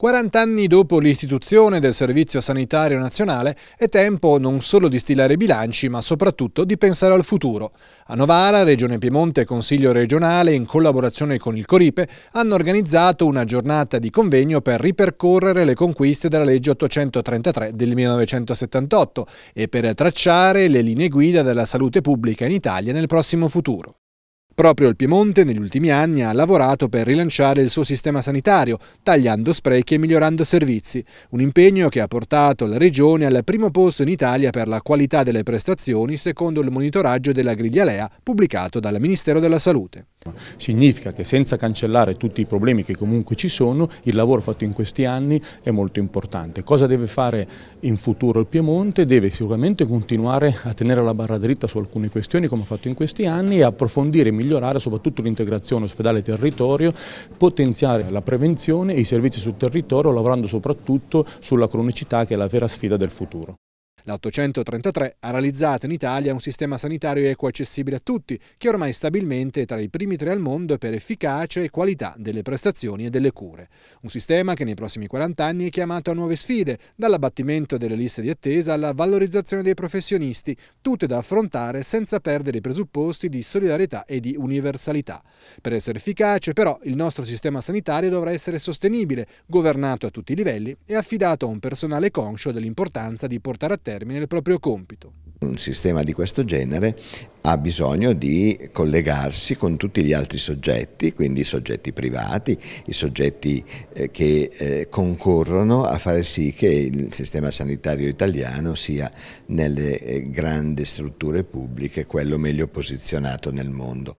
40 anni dopo l'istituzione del Servizio Sanitario Nazionale è tempo non solo di stilare bilanci ma soprattutto di pensare al futuro. A Novara, Regione Piemonte e Consiglio regionale in collaborazione con il Coripe hanno organizzato una giornata di convegno per ripercorrere le conquiste della legge 833 del 1978 e per tracciare le linee guida della salute pubblica in Italia nel prossimo futuro. Proprio il Piemonte negli ultimi anni ha lavorato per rilanciare il suo sistema sanitario, tagliando sprechi e migliorando servizi, un impegno che ha portato la Regione al primo posto in Italia per la qualità delle prestazioni secondo il monitoraggio della griglia Lea pubblicato dal Ministero della Salute. Significa che senza cancellare tutti i problemi che comunque ci sono, il lavoro fatto in questi anni è molto importante. Cosa deve fare in futuro il Piemonte? Deve sicuramente continuare a tenere la barra dritta su alcune questioni come ha fatto in questi anni e approfondire e migliorare soprattutto l'integrazione ospedale-territorio, potenziare la prevenzione e i servizi sul territorio lavorando soprattutto sulla cronicità che è la vera sfida del futuro. La 833 ha realizzato in Italia un sistema sanitario equo accessibile a tutti, che ormai stabilmente è tra i primi tre al mondo per efficacia e qualità delle prestazioni e delle cure. Un sistema che nei prossimi 40 anni è chiamato a nuove sfide, dall'abbattimento delle liste di attesa alla valorizzazione dei professionisti, tutte da affrontare senza perdere i presupposti di solidarietà e di universalità. Per essere efficace, però, il nostro sistema sanitario dovrà essere sostenibile, governato a tutti i livelli e affidato a un personale conscio dell'importanza di portare a terra termine il proprio compito. Un sistema di questo genere ha bisogno di collegarsi con tutti gli altri soggetti, quindi i soggetti privati, i soggetti eh, che eh, concorrono a fare sì che il sistema sanitario italiano sia nelle eh, grandi strutture pubbliche quello meglio posizionato nel mondo.